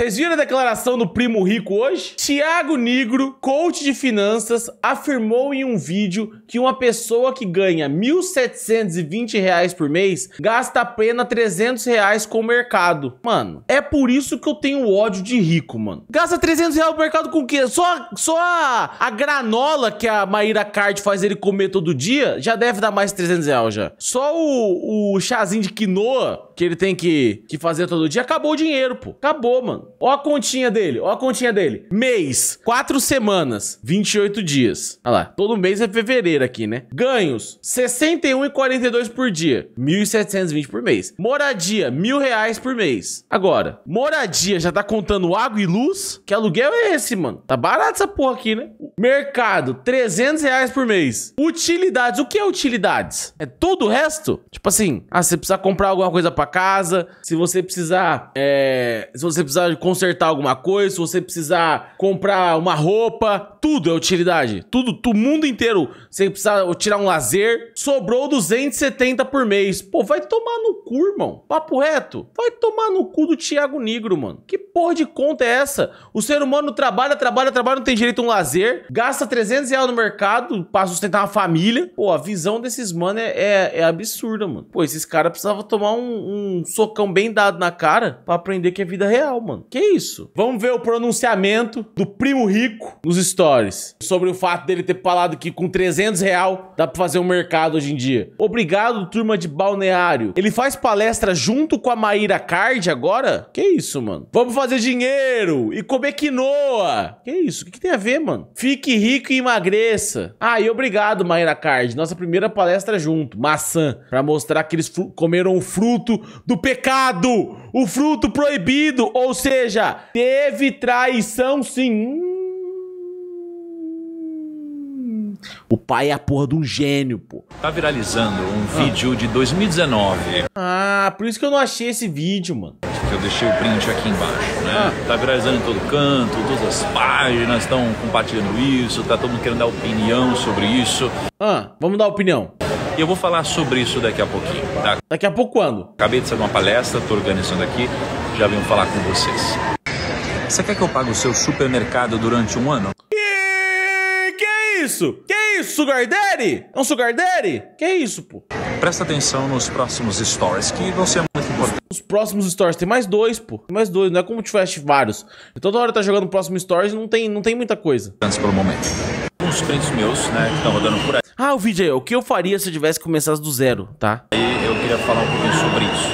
Vocês viram a declaração do primo rico hoje? Tiago Negro, coach de finanças, afirmou em um vídeo que uma pessoa que ganha R$ 1.720 por mês gasta apenas R$ 300 reais com o mercado. Mano, é por isso que eu tenho ódio de rico, mano. Gasta R$ 300 reais no mercado com o quê? Só, só a, a granola que a Maíra Card faz ele comer todo dia já deve dar mais R$ 300 reais já. Só o, o chazinho de quinoa que ele tem que, que fazer todo dia acabou o dinheiro, pô. Acabou, mano. Ó a continha dele, ó a continha dele. Mês, quatro semanas, 28 dias. Olha lá, todo mês é fevereiro aqui, né? Ganhos, 61,42 por dia, 1.720 por mês. Moradia, mil reais por mês. Agora, moradia já tá contando água e luz? Que aluguel é esse, mano? Tá barato essa porra aqui, né? Mercado, 300 reais por mês. Utilidades, o que é utilidades? É todo o resto? Tipo assim, ah, você precisa comprar alguma coisa para casa, se você precisar, é, se você precisar consertar alguma coisa, se você precisar comprar uma roupa, tudo é utilidade. Tudo, o mundo inteiro, você precisa tirar um lazer, sobrou 270 por mês. Pô, vai tomar no cu, irmão. Papo reto. Vai tomar no cu do Thiago Negro, mano. Que porra de conta é essa? O ser humano trabalha, trabalha, trabalha, não tem direito a um lazer, Gasta 300 reais no mercado pra sustentar uma família. Pô, a visão desses mano é, é, é absurda, mano. Pô, esses caras precisavam tomar um, um, socão bem dado na cara pra aprender que é vida real, mano. Que isso? Vamos ver o pronunciamento do primo rico nos stories. Sobre o fato dele ter falado que com 300 reais dá pra fazer um mercado hoje em dia. Obrigado, turma de balneário. Ele faz palestra junto com a Maíra Card agora? Que isso, mano? Vamos fazer dinheiro e comer quinoa. Que isso? O que, que tem a ver, mano? Fica Fique rico e emagreça. Ah, e obrigado, Maíra Card. Nossa primeira palestra junto. Maçã. Pra mostrar que eles comeram o fruto do pecado. O fruto proibido. Ou seja, teve traição sim. O pai é a porra de um gênio, pô. Tá viralizando um ah. vídeo de 2019. Ah, por isso que eu não achei esse vídeo, mano que eu deixei o print aqui embaixo, né? Ah. Tá viralizando em todo canto, todas as páginas estão compartilhando isso, tá todo mundo querendo dar opinião sobre isso. Ah, vamos dar opinião. E eu vou falar sobre isso daqui a pouquinho, tá? Daqui a pouco quando? Acabei de sair de uma palestra, tô organizando aqui, já venho falar com vocês. Você quer que eu pague o seu supermercado durante um ano? E... Que é isso? Que é isso, Sugar Daddy? É um Sugar Daddy? Que é isso, pô? Presta atenção nos próximos stories que vão ser os próximos stories, tem mais dois, pô. Tem mais dois, não é como tivesse vários. E então, toda hora tá jogando o próximo stories não tem, não tem muita coisa. Antes pelo momento. Uns prints meus, né, que estão rodando por aí. Ah, o vídeo aí, o que eu faria se eu tivesse começado do zero, tá? eu queria falar um pouquinho sobre isso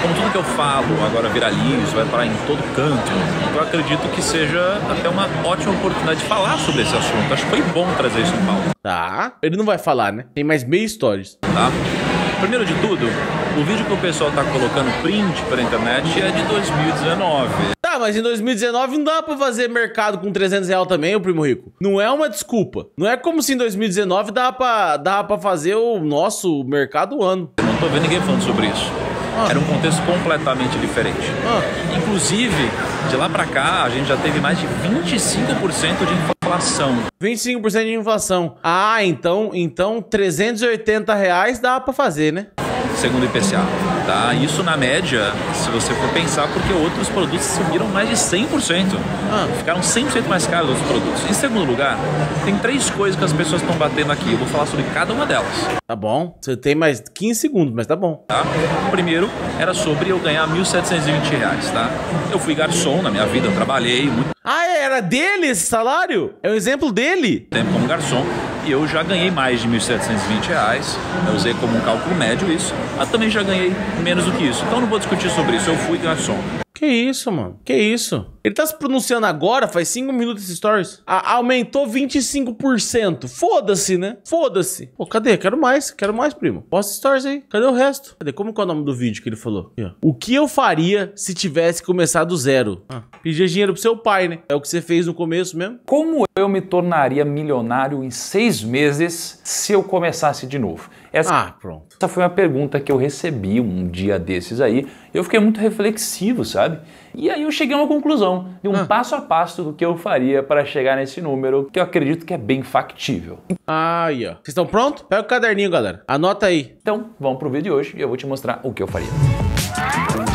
como tudo que eu falo agora viraliza, vai parar em todo canto, eu acredito que seja até uma ótima oportunidade de falar sobre esse assunto. Acho que foi bom trazer isso no palco. Tá. Ele não vai falar, né? Tem mais meia stories. Tá. Primeiro de tudo, o vídeo que o pessoal tá colocando print pra internet é de 2019. Tá, mas em 2019 não dá pra fazer mercado com 300 real também, o primo rico. Não é uma desculpa. Não é como se em 2019 dava pra, dava pra fazer o nosso mercado ano. Eu não tô vendo ninguém falando sobre isso. Ah. Era um contexto completamente diferente. Ah. Inclusive, de lá pra cá, a gente já teve mais de 25% de inflação inflação. 25% de inflação. Ah, então, então 380 reais dá para fazer, né? Segundo o IPCA. Tá? Isso na média, se você for pensar, porque outros produtos subiram mais de 100%. Ah, ficaram 100% mais caros outros produtos. Em segundo lugar, tem três coisas que as pessoas estão batendo aqui. Eu vou falar sobre cada uma delas. Tá bom. Você tem mais 15 segundos, mas tá bom. Tá? O primeiro era sobre eu ganhar 1.720 reais, tá? Eu fui garçom na minha vida, eu trabalhei muito... Ah, é? era dele esse salário? É o um exemplo dele? Tempo como garçom e eu já ganhei mais de 1.720 reais, eu usei como um cálculo médio isso, mas também já ganhei menos do que isso. Então não vou discutir sobre isso. Eu fui garçom. Que isso, mano? Que isso? Ele tá se pronunciando agora, faz 5 minutos esse stories. A aumentou 25%. Foda-se, né? Foda-se. Pô, cadê? Quero mais, quero mais, primo. Posta stories aí. Cadê o resto? Cadê? Como que é o nome do vídeo que ele falou? Aqui, o que eu faria se tivesse começado do zero? Ah, pedir dinheiro pro seu pai, né? É o que você fez no começo mesmo. Como eu me tornaria milionário em seis meses se eu começasse de novo? Essa, ah, pronto. Essa foi uma pergunta que eu recebi um dia desses aí. Eu fiquei muito reflexivo, sabe? E aí eu cheguei a uma conclusão, de um ah. passo a passo do que eu faria para chegar nesse número, que eu acredito que é bem factível. Aí, ó. Vocês estão prontos? Pega o caderninho, galera. Anota aí. Então, vamos pro vídeo de hoje e eu vou te mostrar o que eu faria. Ah!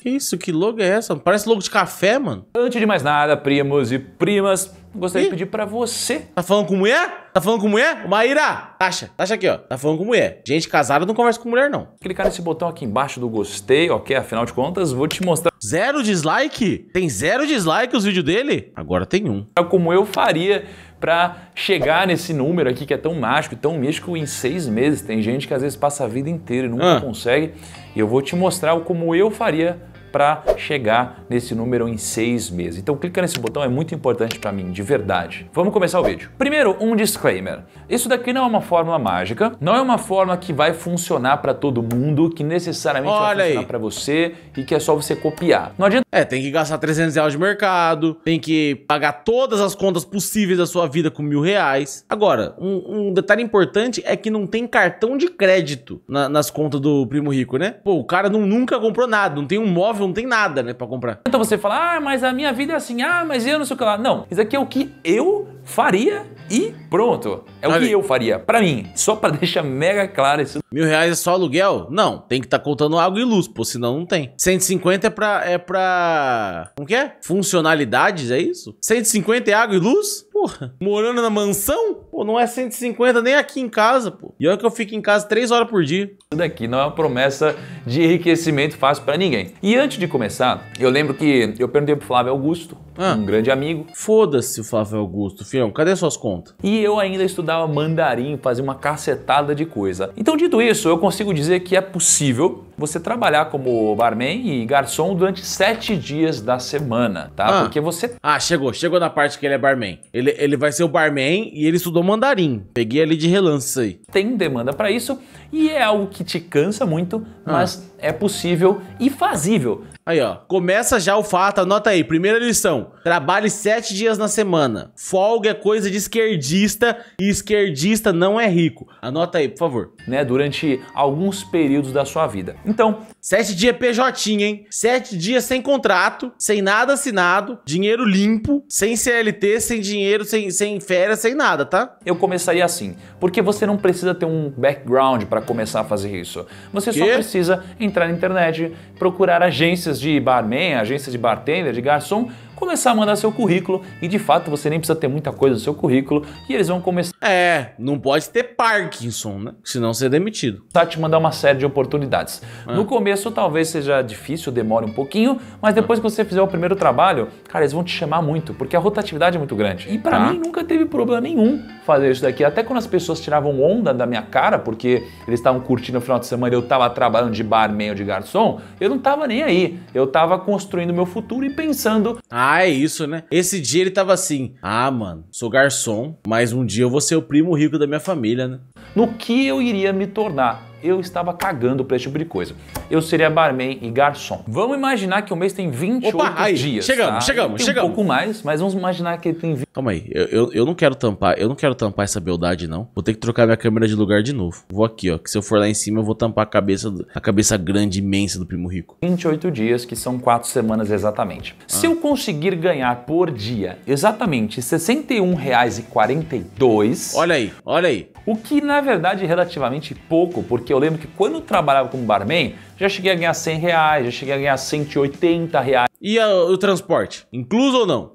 Que isso? Que logo é essa? Parece logo de café, mano. Antes de mais nada, primos e primas, gostaria Ih? de pedir pra você. Tá falando com mulher? Tá falando com mulher? Maíra! Taxa, taxa aqui, ó. Tá falando com mulher. Gente casada não conversa com mulher, não. Clicar nesse botão aqui embaixo do gostei, ok? Afinal de contas, vou te mostrar. Zero dislike? Tem zero dislike os vídeos dele? Agora tem um. É como eu faria para chegar nesse número aqui que é tão mágico, tão místico em seis meses. Tem gente que às vezes passa a vida inteira e nunca ah. consegue. E eu vou te mostrar como eu faria para chegar nesse número em seis meses. Então clica nesse botão, é muito importante para mim, de verdade. Vamos começar o vídeo. Primeiro, um disclaimer. Isso daqui não é uma fórmula mágica, não é uma fórmula que vai funcionar para todo mundo, que necessariamente Olha vai funcionar para você e que é só você copiar. Não adianta... É, tem que gastar 300 reais de mercado, tem que pagar todas as contas possíveis da sua vida com mil reais. Agora, um, um detalhe importante é que não tem cartão de crédito na, nas contas do Primo Rico, né? Pô, o cara não, nunca comprou nada, não tem um móvel não tem nada, né, pra comprar. Então você fala, ah, mas a minha vida é assim, ah, mas eu não sei o que lá. Não, isso aqui é o que eu faria e pronto. É o que eu faria, para mim. Só para deixar mega claro isso. Mil reais é só aluguel? Não, tem que estar tá contando água e luz, pô, senão não tem. 150 é pra... É pra... Como que é? Funcionalidades, é isso? 150 é água e luz? Porra, morando na mansão? Pô, não é 150 nem aqui em casa, pô. E olha que eu fico em casa três horas por dia. Isso daqui não é uma promessa de enriquecimento fácil para ninguém. E antes de começar, eu lembro que eu perguntei pro Flávio Augusto, ah. um grande amigo. Foda-se o Flávio Augusto, fião, cadê suas contas? E eu ainda estudava mandarim, fazia uma cacetada de coisa. Então, dito isso, eu consigo dizer que é possível você trabalhar como barman e garçom durante sete dias da semana, tá? Ah. Porque você. Ah, chegou, chegou na parte que ele é barman. Ele, ele vai ser o barman e ele estudou mandarim. Peguei ali de relance aí. Tem demanda para isso e é algo que te cansa muito, ah. mas ah. é possível e fazível. Aí, ó. Começa já o fato, anota aí. Primeira lição: trabalhe sete dias na semana. Folga é coisa de esquerdista e esquerdista não é rico. Anota aí, por favor. Né, durante alguns períodos da sua vida. Então, sete dias PJ, hein? Sete dias sem contrato, sem nada assinado, dinheiro limpo, sem CLT, sem dinheiro, sem, sem férias, sem nada, tá? Eu começaria assim, porque você não precisa ter um background para começar a fazer isso. Você que? só precisa entrar na internet, procurar agências de barman, agências de bartender, de garçom, começar a mandar seu currículo e de fato você nem precisa ter muita coisa no seu currículo e eles vão começar. É, não pode ter Parkinson, né? Senão você é demitido. Tá te mandar uma série de oportunidades. É. No começo talvez seja difícil, demore um pouquinho, mas depois é. que você fizer o primeiro trabalho, cara, eles vão te chamar muito, porque a rotatividade é muito grande. E para tá. mim nunca teve problema nenhum fazer isso daqui, até quando as pessoas tiravam onda da minha cara, porque eles estavam curtindo o final de semana, eu tava trabalhando de barman ou de garçom, eu não tava nem aí. Eu tava construindo meu futuro e pensando. Ah, ah, é isso, né? Esse dia ele tava assim: Ah, mano, sou garçom, mas um dia eu vou ser o primo rico da minha família, né? No que eu iria me tornar? eu estava cagando pra esse tipo de coisa. Eu seria barman e garçom. Vamos imaginar que o mês tem 28 Opa, aí, dias. Chegamos, tá? chegamos, tem chegamos. Um pouco mais, mas vamos imaginar que ele tem 20. Calma aí, eu, eu, eu, não quero tampar, eu não quero tampar essa beldade, não. Vou ter que trocar minha câmera de lugar de novo. Vou aqui, ó. Que se eu for lá em cima, eu vou tampar a cabeça, a cabeça grande, imensa do primo rico. 28 dias, que são 4 semanas exatamente. Ah. Se eu conseguir ganhar por dia exatamente R$ 61,42. Olha aí, olha aí. O que na verdade é relativamente pouco, porque porque eu lembro que quando eu trabalhava como barman, já cheguei a ganhar 100 reais, já cheguei a ganhar 180 reais. E a, o transporte, incluso ou não?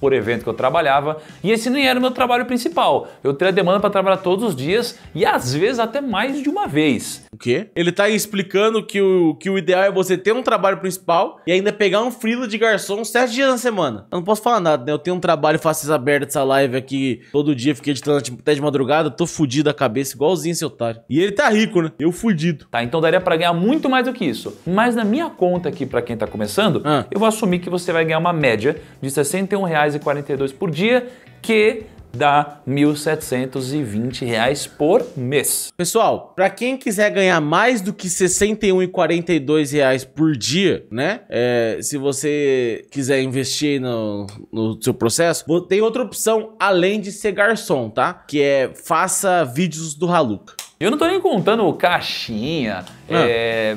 Por evento que eu trabalhava, e esse não era o meu trabalho principal. Eu teria demanda para trabalhar todos os dias e às vezes até mais de uma vez. O quê? Ele tá explicando que o, que o ideal é você ter um trabalho principal e ainda pegar um frilo de garçom sete dias na semana. Eu não posso falar nada, né? Eu tenho um trabalho, faço essa aberta dessa live aqui todo dia, fiquei editando até de madrugada, tô fudido a cabeça, igualzinho esse otário. E ele tá rico, né? Eu fudido. Tá, então daria para ganhar muito mais do que isso. Mas na minha conta aqui, para quem tá começando, ah. eu vou assumir que você vai ganhar uma média de R$ 61,42 por dia, que dá R$ 1.720 por mês. Pessoal, para quem quiser ganhar mais do que R$ 61,42 por dia, né? É, se você quiser investir no, no seu processo, tem outra opção além de ser garçom, tá? Que é faça vídeos do Haluca. Eu não tô nem contando caixinha, ah. é,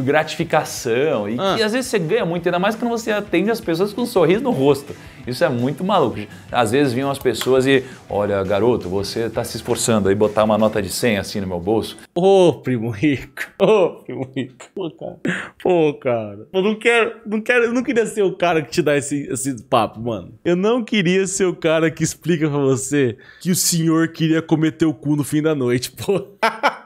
gratificação, e ah. que às vezes você ganha muito, ainda mais quando você atende as pessoas com um sorriso no rosto. Isso é muito maluco. Às vezes vinham as pessoas e, olha, garoto, você tá se esforçando aí botar uma nota de 100 assim no meu bolso. Ô, oh, primo rico. Ô, oh, primo rico. Pô, cara. Pô, cara. Eu não quero, não quero, eu não queria ser o cara que te dá esse, esse papo, mano. Eu não queria ser o cara que explica para você que o senhor queria cometer o cu no fim da noite, pô.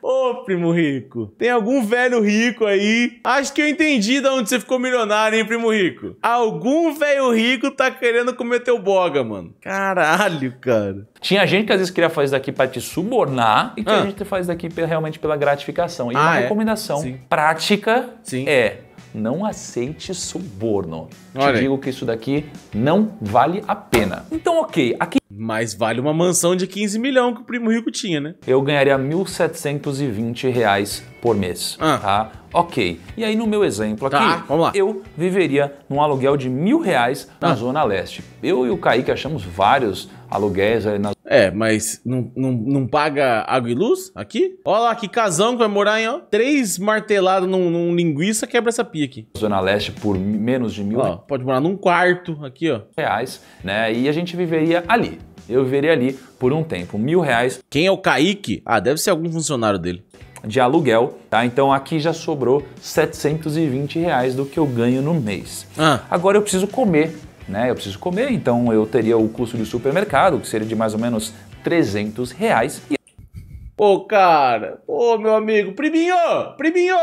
Ô, primo rico, tem algum velho rico aí? Acho que eu entendi de onde você ficou milionário, hein, primo rico? Algum velho rico tá querendo comer teu boga, mano. Caralho, cara. Tinha gente que às vezes queria fazer isso daqui para te subornar e tinha ah. gente que faz isso daqui realmente pela gratificação. E ah, uma é? recomendação Sim. prática Sim. é não aceite suborno. Olha. Te digo que isso daqui não vale a pena. Então, ok, aqui. Mas vale uma mansão de 15 milhões que o primo rico tinha, né? Eu ganharia 1.720 reais por mês. Ah. Tá? Ok. E aí, no meu exemplo tá, aqui, tá, vamos lá. eu viveria num aluguel de mil reais na ah. Zona Leste. Eu e o Kaique achamos vários aluguéis aí É, mas não, não, não paga água e luz aqui? Olha lá que casão que vai morar em ó, três martelados num, num, linguiça quebra essa pia aqui. Zona Leste por menos de mil. Ó, pode morar num quarto aqui, ó. Reais, né? E a gente viveria ali. Eu viveria ali por um tempo, mil reais. Quem é o Kaique? Ah, deve ser algum funcionário dele de aluguel, tá? Então aqui já sobrou 720 reais do que eu ganho no mês. Ah. Agora eu preciso comer né? Eu preciso comer, então eu teria o custo de supermercado, que seria de mais ou menos 300 reais. E... Pô, cara, Pô, meu amigo, priminho, priminho!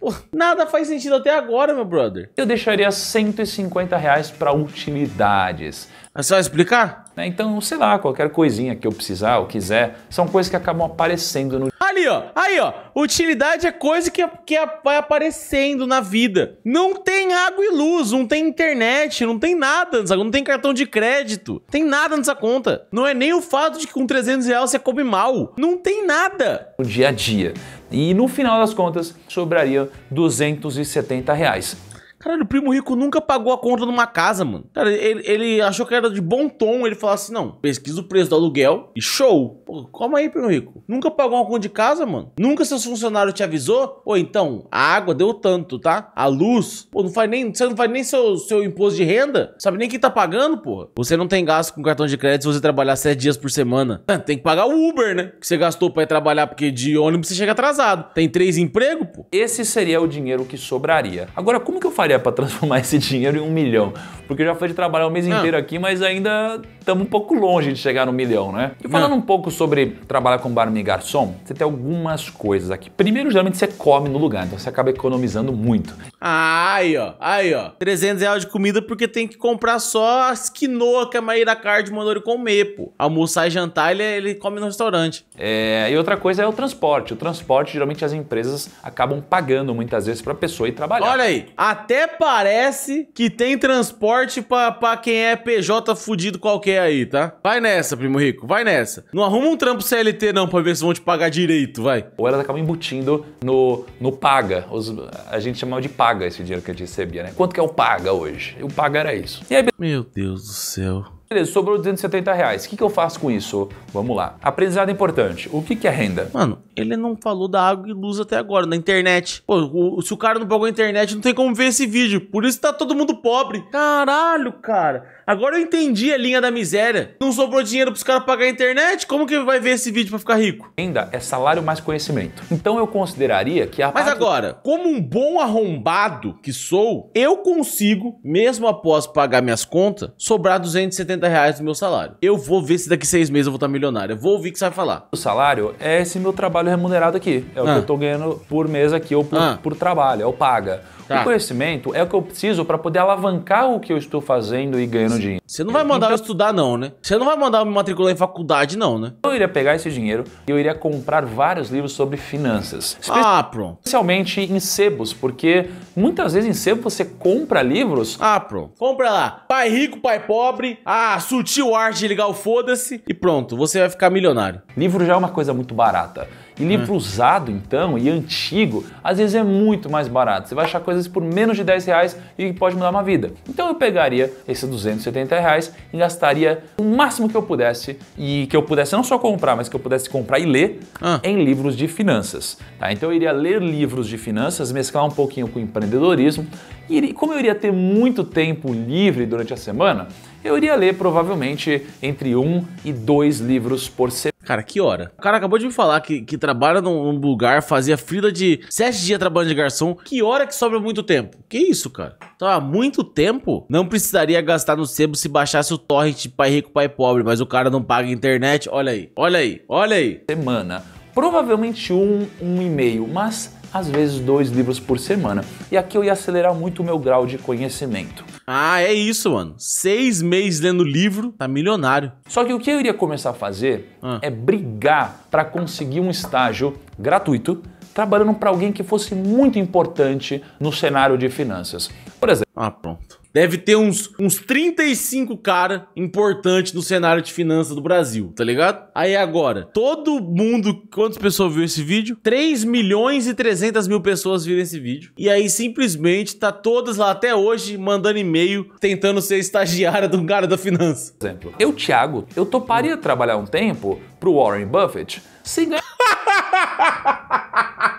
Pô, nada faz sentido até agora, meu brother. Eu deixaria 150 reais para utilidades. É só explicar? Né, então, sei lá, qualquer coisinha que eu precisar ou quiser, são coisas que acabam aparecendo no ali, ó. Aí, ó. Utilidade é coisa que, que vai aparecendo na vida. Não tem água e luz, não tem internet, não tem nada, não tem cartão de crédito, tem nada nessa conta. Não é nem o fato de que com 300 reais você come mal. Não tem nada. O dia a dia. E no final das contas, sobraria 270 reais. Caralho, o primo rico nunca pagou a conta de uma casa, mano. Cara, ele, ele achou que era de bom tom ele falar assim: não, pesquisa o preço do aluguel e show. Pô, calma aí, primo rico. Nunca pagou uma conta de casa, mano? Nunca seus funcionários te avisou? Pô, então, a água deu tanto, tá? A luz, pô, não faz nem. Você não faz nem seu, seu imposto de renda? Sabe nem quem tá pagando, porra. Você não tem gasto com cartão de crédito se você trabalhar sete dias por semana. Ah, tem que pagar o Uber, né? Que você gastou pra ir trabalhar, porque de ônibus você chega atrasado. Tem três empregos, pô. Esse seria o dinheiro que sobraria. Agora, como que eu faria? história para transformar esse dinheiro em um milhão. Porque já foi de trabalhar o mês inteiro aqui, mas ainda estamos um pouco longe de chegar no milhão, né? E falando um pouco sobre trabalhar com barman e garçom, você tem algumas coisas aqui. Primeiro, geralmente você come no lugar, então você acaba economizando muito. Aí, ó. Aí, ó. 300 reais de comida porque tem que comprar só as quinoa que a Maíra Card mandou ele comer, pô. Almoçar e jantar, ele, ele come no restaurante. É, e outra coisa é o transporte. O transporte, geralmente as empresas acabam pagando muitas vezes pra pessoa ir trabalhar. Olha aí, até até parece que tem transporte pra, pra quem é PJ fudido qualquer aí, tá? Vai nessa, primo rico, vai nessa. Não arruma um trampo CLT não pra ver se vão te pagar direito, vai. Ou elas acabam embutindo no, no paga. Os, a gente chamava de paga esse dinheiro que a gente recebia, né? Quanto que é o paga hoje? o paga era isso. Aí... Meu Deus do céu. Beleza, sobrou 270 reais. O que, que eu faço com isso? Vamos lá. Aprendizado importante. O que, que é renda? Mano, ele não falou da água e luz até agora, na internet. Pô, o, se o cara não pagou a internet, não tem como ver esse vídeo. Por isso tá todo mundo pobre. Caralho, cara. Agora eu entendi a linha da miséria. Não sobrou dinheiro pros caras pagar a internet? Como que vai ver esse vídeo para ficar rico? Renda é salário mais conhecimento. Então eu consideraria que a. Mas parte... agora, como um bom arrombado que sou, eu consigo, mesmo após pagar minhas contas, sobrar 270 60 reais do meu salário. Eu vou ver se daqui seis meses eu vou estar tá milionário. Eu vou ouvir o que você vai falar. O salário é esse meu trabalho remunerado aqui. É o ah. que eu tô ganhando por mês aqui ou por, ah. por trabalho, é o paga. Tá. O conhecimento é o que eu preciso para poder alavancar o que eu estou fazendo e ganhando dinheiro. Você não vai mandar então, eu estudar, não, né? Você não vai mandar eu me matricular em faculdade, não, né? Eu iria pegar esse dinheiro e eu iria comprar vários livros sobre finanças. Espe ah, pronto. Especialmente em sebos, porque muitas vezes em sebo você compra livros. Ah, pronto. Compra lá. Pai rico, pai pobre. Ah, sutil arte de ligar o foda-se. E pronto, você vai ficar milionário. Livro já é uma coisa muito barata. E livro é. usado, então, e antigo, às vezes é muito mais barato. Você vai achar coisas por menos de 10 reais e pode mudar uma vida. Então eu pegaria esses 270 reais e gastaria o máximo que eu pudesse, e que eu pudesse não só comprar, mas que eu pudesse comprar e ler ah. em livros de finanças. Tá? Então eu iria ler livros de finanças, mesclar um pouquinho com empreendedorismo e como eu iria ter muito tempo livre durante a semana, eu iria ler provavelmente entre um e dois livros por semana. Cara, que hora? O cara acabou de me falar que, que trabalha num, lugar, fazia frida de sete dias trabalhando de garçom. Que hora que sobra muito tempo? Que isso, cara? Então, há muito tempo, não precisaria gastar no sebo se baixasse o torrent pai rico, pai pobre, mas o cara não paga internet. Olha aí, olha aí, olha aí. Semana. Provavelmente um, um e meio, mas às vezes dois livros por semana. E aqui eu ia acelerar muito o meu grau de conhecimento. Ah, é isso, mano. Seis meses lendo livro, tá milionário. Só que o que eu iria começar a fazer ah. é brigar para conseguir um estágio gratuito trabalhando para alguém que fosse muito importante no cenário de finanças. Por exemplo. Ah, pronto. Deve ter uns, uns 35 cara importantes no cenário de finanças do Brasil, tá ligado? Aí agora, todo mundo, quantas pessoas viu esse vídeo? 3 milhões e 300 mil pessoas viram esse vídeo. E aí simplesmente tá todas lá até hoje mandando e-mail tentando ser estagiária de um cara da finança. Exemplo, eu, Thiago, eu toparia trabalhar um tempo pro Warren Buffett sem ganhar...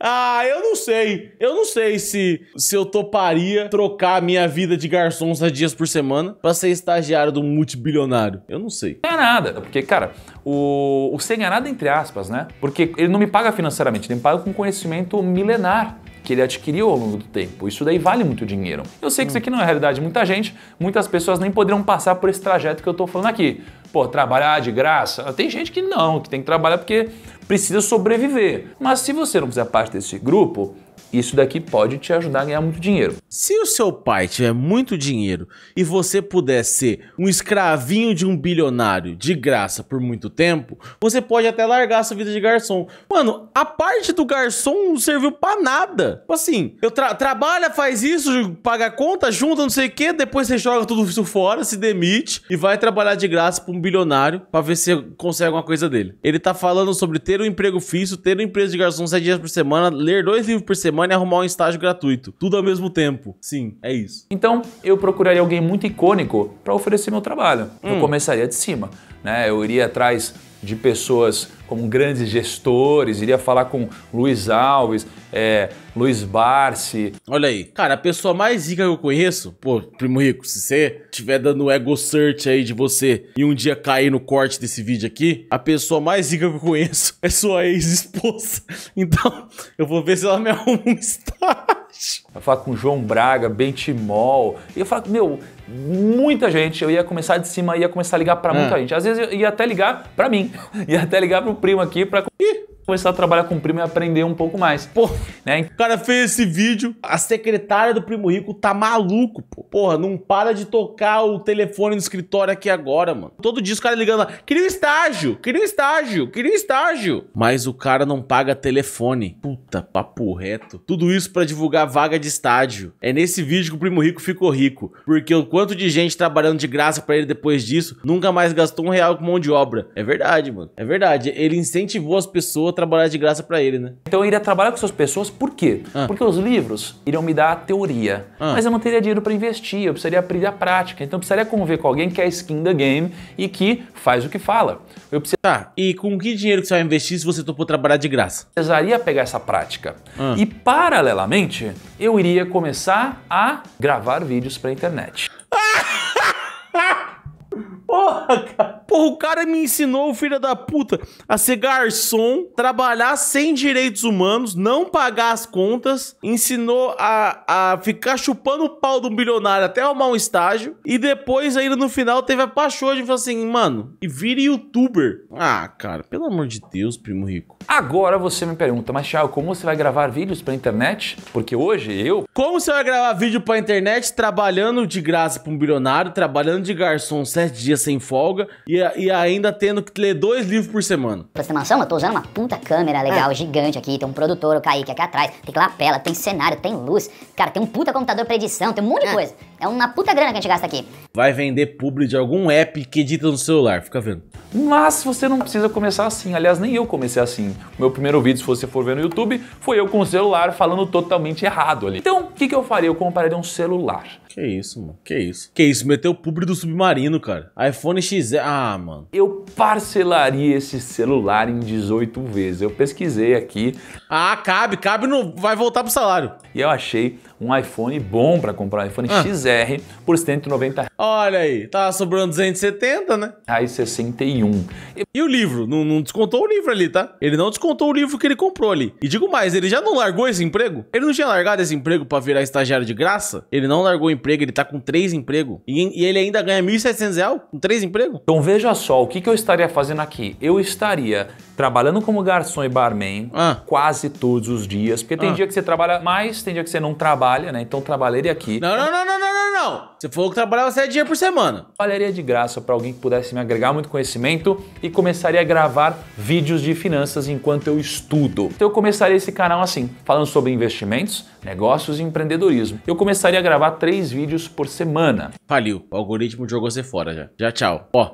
Ah, eu não sei. Eu não sei se, se eu toparia trocar minha vida de garçom uns dias por semana pra ser estagiário do multibilionário. Eu não sei. Não é nada. Porque, cara, o, o sem é nada entre aspas, né? Porque ele não me paga financeiramente, ele me paga com conhecimento milenar que ele adquiriu ao longo do tempo. Isso daí vale muito dinheiro. Eu sei que isso aqui não é realidade de muita gente, muitas pessoas nem poderiam passar por esse trajeto que eu estou falando aqui. Pô, trabalhar de graça? Tem gente que não, que tem que trabalhar porque precisa sobreviver. Mas se você não fizer parte desse grupo, isso daqui pode te ajudar a ganhar muito dinheiro. Se o seu pai tiver muito dinheiro e você puder ser um escravinho de um bilionário de graça por muito tempo, você pode até largar essa vida de garçom. Mano, a parte do garçom não serviu para nada. Tipo assim, eu tra trabalha, faz isso, paga a conta, junta não sei o quê, depois você joga tudo isso fora, se demite e vai trabalhar de graça para um bilionário para ver se consegue alguma coisa dele. Ele tá falando sobre ter um emprego fixo, ter uma empresa de garçom sete dias por semana, ler dois livros por semana online arrumar um estágio gratuito. Tudo ao mesmo tempo. Sim, é isso. Então, eu procuraria alguém muito icônico para oferecer meu trabalho. Hum. Eu começaria de cima, né? Eu iria atrás de pessoas como grandes gestores, iria falar com Luiz Alves, é, Luiz Barsi. Olha aí, cara, a pessoa mais rica que eu conheço, pô, primo rico, se você tiver dando ego search aí de você e um dia cair no corte desse vídeo aqui, a pessoa mais rica que eu conheço é sua ex-esposa. Então, eu vou ver se ela me arruma um estágio. Eu falar com João Braga, Bentimol. E eu falo, meu, muita gente, eu ia começar de cima, ia começar a ligar para muita é. gente. Às vezes eu ia até ligar para mim, ia até ligar para o primo aqui para começar a trabalhar com o primo e aprender um pouco mais. Pô, né? O cara fez esse vídeo, a secretária do Primo Rico tá maluco, pô. Porra, não para de tocar o telefone no escritório aqui agora, mano. Todo dia os caras ligando lá, queria um estágio, queria um estágio, queria um estágio. Mas o cara não paga telefone. Puta, papo reto. Tudo isso para divulgar vaga de estágio. É nesse vídeo que o Primo Rico ficou rico, porque o quanto de gente trabalhando de graça para ele depois disso, nunca mais gastou um real com mão de obra. É verdade, mano. É verdade. Ele incentivou as pessoas trabalhar de graça para ele, né? Então eu iria trabalhar com essas pessoas por quê? Ah. Porque os livros iriam me dar a teoria, ah. mas eu não teria dinheiro para investir, eu precisaria aprender a prática. Então eu precisaria conviver com alguém que é skin da game e que faz o que fala. Eu precisaria... Tá, e com que dinheiro que você vai investir se você topou trabalhar de graça? Eu precisaria pegar essa prática. Ah. E paralelamente, eu iria começar a gravar vídeos para internet. Porra, cara. Porra, o cara me ensinou, filho da puta, a ser garçom, trabalhar sem direitos humanos, não pagar as contas, ensinou a, a ficar chupando o pau do bilionário até arrumar um estágio, e depois, ainda no final, teve a paixão de falar assim, mano, e vira youtuber. Ah, cara, pelo amor de Deus, primo rico. Agora você me pergunta, mas Thiago, como você vai gravar vídeos pra internet? Porque hoje eu... Como você vai gravar vídeo pra internet trabalhando de graça pra um bilionário, trabalhando de garçom sete dias dias sem folga e, e ainda tendo que ler dois livros por semana. Pra você ter ação, eu tô usando uma puta câmera legal, é. gigante aqui, tem um produtor, o Kaique aqui atrás, tem lapela, tem cenário, tem luz, cara, tem um puta computador pra edição, tem um monte de é. coisa. É uma puta grana que a gente gasta aqui. Vai vender publi de algum app que edita no celular, fica vendo. Mas você não precisa começar assim. Aliás, nem eu comecei assim. meu primeiro vídeo, se você for ver no YouTube, foi eu com o celular falando totalmente errado ali. Então, o que, que eu faria? Eu compraria um celular. Que isso, mano. Que isso. Que isso, meteu o publi do submarino, cara. iPhone XR. Ah, mano. Eu parcelaria esse celular em 18 vezes. Eu pesquisei aqui. Ah, cabe, cabe Não, Vai voltar pro salário. E eu achei um iPhone bom para comprar, um iPhone ah. XR, por 190 Olha aí, tava tá sobrando 270, né? Tá aí 61. E o livro? Não, não, descontou o livro ali, tá? Ele não descontou o livro que ele comprou ali. E digo mais, ele já não largou esse emprego? Ele não tinha largado esse emprego para virar estagiário de graça? Ele não largou o emprego, ele tá com três empregos. E, e ele ainda ganha 1.700 reais com três empregos? Então veja só, o que, que eu estaria fazendo aqui? Eu estaria trabalhando como garçom e barman ah. quase todos os dias, porque tem ah. dia que você trabalha mais, tem dia que você não trabalha, né? Então trabalharia aqui. Não, não, não, não, não, não, não. Você falou que trabalhava sete dias por semana. Trabalharia de graça para alguém que pudesse me agregar muito conhecimento e começaria a gravar vídeos de finanças enquanto eu estudo. Então eu começaria esse canal assim, falando sobre investimentos, negócios e empreendedorismo. Eu começaria a gravar três vídeos por semana. Faliu, o algoritmo jogou você fora já. Já tchau. Ó,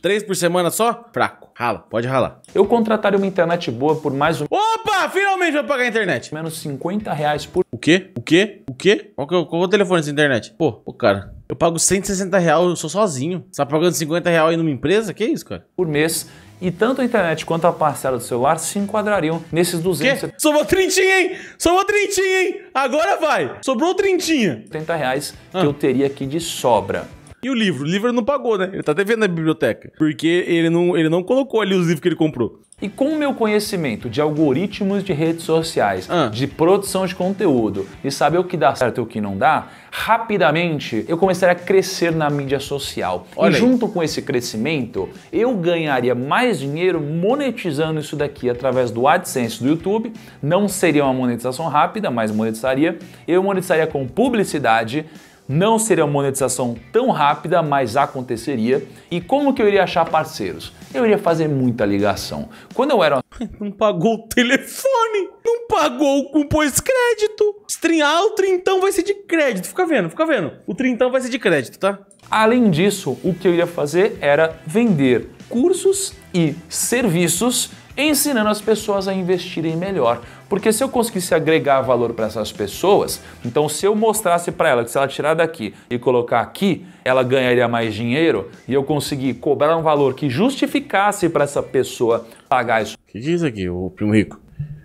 três por semana só? Fraco. Rala, pode ralar. Eu contrataria uma internet boa por mais um... Opa, finalmente vou pagar a internet. Menos 50 reais por... O quê? O quê? O quê? Qual, é qual, qual é o telefone dessa internet? Pô, pô, cara, eu pago 160 reais, eu sou sozinho. Você tá pagando 50 reais aí numa empresa? Que isso, cara? Por mês e tanto a internet quanto a parcela do celular se enquadrariam nesses 200. Que? Sobrou trintinha, hein? Sobrou trintinha, hein? Agora vai! Sobrou trintinha. 30 reais que ah. eu teria aqui de sobra. E o livro? O livro ele não pagou, né? Ele tá devendo na biblioteca. Porque ele não, ele não colocou ali os livros que ele comprou. E com o meu conhecimento de algoritmos de redes sociais, ah. de produção de conteúdo e saber o que dá certo e o que não dá, rapidamente eu começaria a crescer na mídia social. Olha e junto com esse crescimento, eu ganharia mais dinheiro monetizando isso daqui através do AdSense do YouTube. Não seria uma monetização rápida, mas monetizaria. Eu monetizaria com publicidade não seria uma monetização tão rápida, mas aconteceria. E como que eu iria achar parceiros? Eu iria fazer muita ligação. Quando eu era. Não pagou o telefone! Não pagou o pós-crédito! Streamar ah, o trintão vai ser de crédito. Fica vendo, fica vendo. O trintão vai ser de crédito, tá? Além disso, o que eu iria fazer era vender cursos e serviços ensinando as pessoas a investirem melhor. Porque se eu conseguisse agregar valor para essas pessoas, então se eu mostrasse para ela que se ela tirar daqui e colocar aqui, ela ganharia mais dinheiro e eu conseguir cobrar um valor que justificasse para essa pessoa pagar isso. O que diz é aqui o primo rico?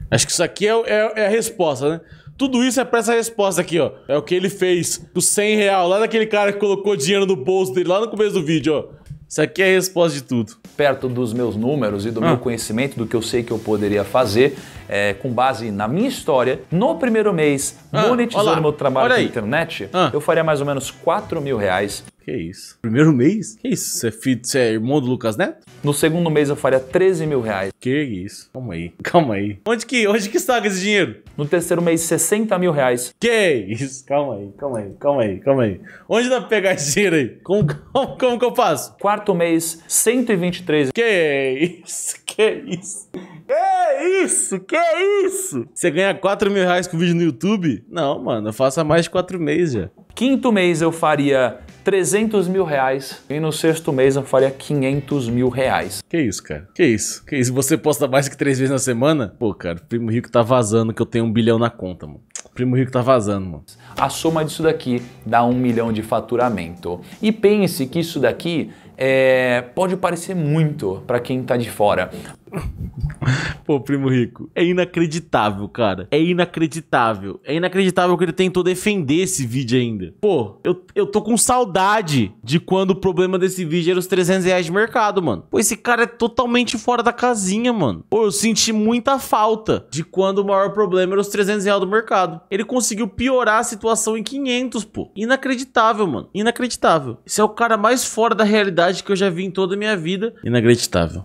Acho que isso aqui é, é, é a resposta, né? Tudo isso é para essa resposta aqui, ó. É o que ele fez do 100 real lá daquele cara que colocou dinheiro no bolso dele lá no começo do vídeo, ó. Isso aqui é a resposta de tudo. Perto dos meus números e do ah. meu conhecimento, do que eu sei que eu poderia fazer, é, com base na minha história, no primeiro mês, ah, monetizando meu trabalho na internet, ah. eu faria mais ou menos 4 mil reais que isso. Primeiro mês? Que isso? Você é, filho, você é irmão do Lucas Neto? No segundo mês eu faria 13 mil reais. Que isso? Calma aí, calma aí. Onde que, onde que está esse dinheiro? No terceiro mês, 60 mil reais. Que isso? Calma aí, calma aí, calma aí, calma aí. Onde dá pra pegar esse dinheiro aí? Como, como, como que eu faço? Quarto mês, 123. Que isso? Que isso? Que isso? Que isso? Você ganha 4 mil reais com vídeo no YouTube? Não, mano, eu faço há mais de 4 meses já. Quinto mês eu faria 300 mil reais e no sexto mês eu faria 500 mil reais. Que isso, cara? Que isso? Que isso? Você posta mais que três vezes na semana? Pô, cara, primo rico tá vazando que eu tenho um bilhão na conta, mano. Primo Rico tá vazando, mano. A soma disso daqui dá um milhão de faturamento. E pense que isso daqui é, pode parecer muito para quem tá de fora, Pô, primo rico, é inacreditável, cara. É inacreditável. É inacreditável que ele tentou defender esse vídeo ainda. Pô, eu, eu tô com saudade de quando o problema desse vídeo era os 300 reais de mercado, mano. Pô, esse cara é totalmente fora da casinha, mano. Pô, eu senti muita falta de quando o maior problema era os 300 reais do mercado. Ele conseguiu piorar a situação em 500, pô. Inacreditável, mano. Inacreditável. Esse é o cara mais fora da realidade que eu já vi em toda a minha vida. Inacreditável.